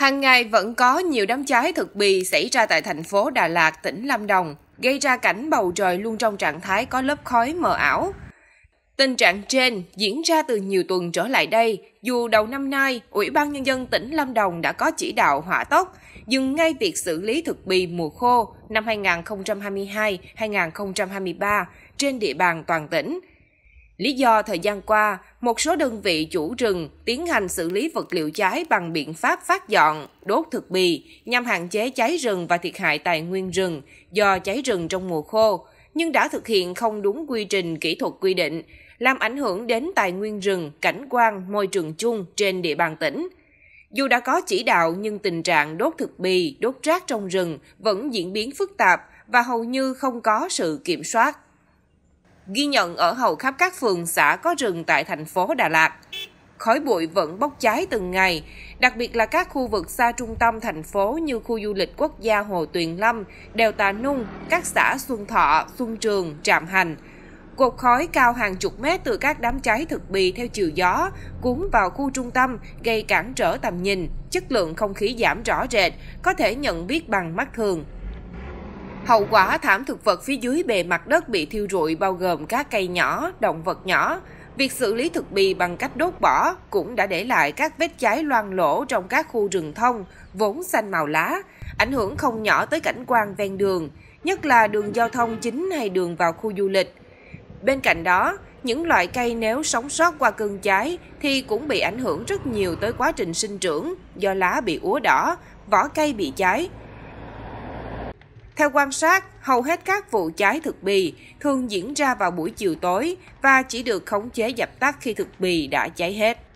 Hàng ngày vẫn có nhiều đám cháy thực bì xảy ra tại thành phố Đà Lạt, tỉnh Lâm Đồng, gây ra cảnh bầu trời luôn trong trạng thái có lớp khói mờ ảo. Tình trạng trên diễn ra từ nhiều tuần trở lại đây, dù đầu năm nay, Ủy ban Nhân dân tỉnh Lâm Đồng đã có chỉ đạo hỏa tốc, dừng ngay việc xử lý thực bì mùa khô năm 2022-2023 trên địa bàn toàn tỉnh, Lý do thời gian qua, một số đơn vị chủ rừng tiến hành xử lý vật liệu cháy bằng biện pháp phát dọn, đốt thực bì nhằm hạn chế cháy rừng và thiệt hại tài nguyên rừng do cháy rừng trong mùa khô, nhưng đã thực hiện không đúng quy trình kỹ thuật quy định, làm ảnh hưởng đến tài nguyên rừng, cảnh quan, môi trường chung trên địa bàn tỉnh. Dù đã có chỉ đạo nhưng tình trạng đốt thực bì, đốt rác trong rừng vẫn diễn biến phức tạp và hầu như không có sự kiểm soát ghi nhận ở hầu khắp các phường xã có rừng tại thành phố Đà Lạt. Khói bụi vẫn bốc cháy từng ngày, đặc biệt là các khu vực xa trung tâm thành phố như khu du lịch quốc gia Hồ Tuyền Lâm, Đèo Tà Nung, các xã Xuân Thọ, Xuân Trường, Trạm Hành. Cột khói cao hàng chục mét từ các đám cháy thực bì theo chiều gió cuốn vào khu trung tâm gây cản trở tầm nhìn, chất lượng không khí giảm rõ rệt, có thể nhận biết bằng mắt thường. Hậu quả thảm thực vật phía dưới bề mặt đất bị thiêu rụi bao gồm các cây nhỏ, động vật nhỏ. Việc xử lý thực bì bằng cách đốt bỏ cũng đã để lại các vết cháy loang lỗ trong các khu rừng thông, vốn xanh màu lá, ảnh hưởng không nhỏ tới cảnh quan ven đường, nhất là đường giao thông chính hay đường vào khu du lịch. Bên cạnh đó, những loại cây nếu sống sót qua cơn cháy thì cũng bị ảnh hưởng rất nhiều tới quá trình sinh trưởng do lá bị úa đỏ, vỏ cây bị cháy, theo quan sát, hầu hết các vụ cháy thực bì thường diễn ra vào buổi chiều tối và chỉ được khống chế dập tắt khi thực bì đã cháy hết.